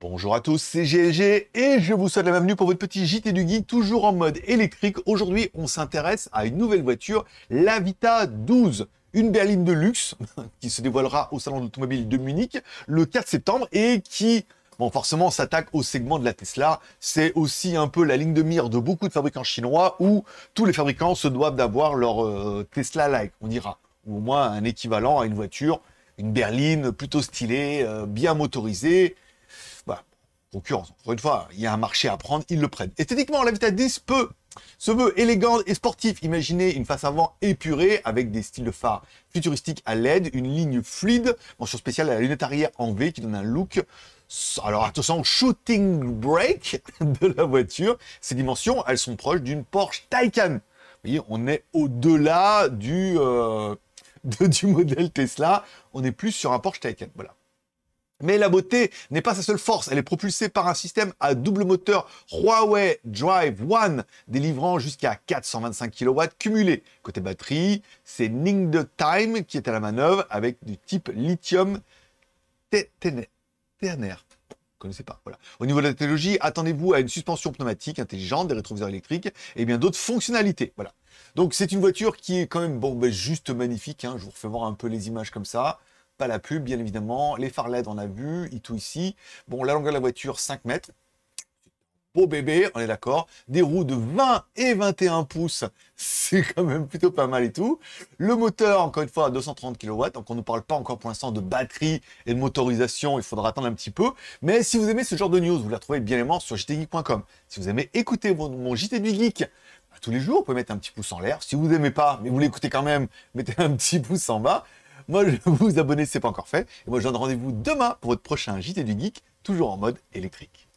Bonjour à tous, c'est GLG et je vous souhaite la bienvenue pour votre petit JT du Geek, toujours en mode électrique. Aujourd'hui, on s'intéresse à une nouvelle voiture, la Vita 12 une berline de luxe qui se dévoilera au salon d'Automobile de Munich le 4 septembre et qui Bon, forcément, s'attaque au segment de la Tesla. C'est aussi un peu la ligne de mire de beaucoup de fabricants chinois où tous les fabricants se doivent d'avoir leur euh, Tesla-like, on dira. Ou au moins un équivalent à une voiture, une berline plutôt stylée, euh, bien motorisée, voilà. Concurrence. Encore une fois, il y a un marché à prendre, ils le prennent. Esthétiquement, la Vita 10 peut se veut élégante et sportive Imaginez une face avant épurée avec des styles de phare futuristiques à LED, une ligne fluide, mention spéciale à la lunette arrière en V qui donne un look. Alors attention, shooting break de la voiture. Ses dimensions, elles sont proches d'une Porsche Taycan. Vous voyez, on est au-delà du, euh, du modèle Tesla. On est plus sur un Porsche Taycan. Voilà. Mais la beauté n'est pas sa seule force, elle est propulsée par un système à double moteur Huawei Drive One, délivrant jusqu'à 425 kW cumulés. Côté batterie, c'est Ningde Time qui est à la manœuvre avec du type lithium ternaire. Vous connaissez pas. Voilà. Au niveau de la technologie, attendez-vous à une suspension pneumatique intelligente, des rétroviseurs électriques et bien d'autres fonctionnalités. Voilà. Donc c'est une voiture qui est quand même bon, ben, juste magnifique. Hein. Je vous refais voir un peu les images comme ça pas la pub, bien évidemment. Les phares LED, on a vu, et tout ici. Bon, la longueur de la voiture, 5 mètres. Beau bébé, on est d'accord. Des roues de 20 et 21 pouces, c'est quand même plutôt pas mal et tout. Le moteur, encore une fois, à 230 kW, donc on ne parle pas encore pour l'instant de batterie et de motorisation, il faudra attendre un petit peu. Mais si vous aimez ce genre de news, vous la trouvez bien aimant sur jtgeek.com. Si vous aimez écouter mon, mon JT du Geek, bah, tous les jours, vous pouvez mettre un petit pouce en l'air. Si vous n'aimez pas, mais vous l'écoutez quand même, mettez un petit pouce en bas. Moi, je vous abonner si ce n'est pas encore fait. Et moi, je donne rendez-vous demain pour votre prochain JT du Geek, toujours en mode électrique.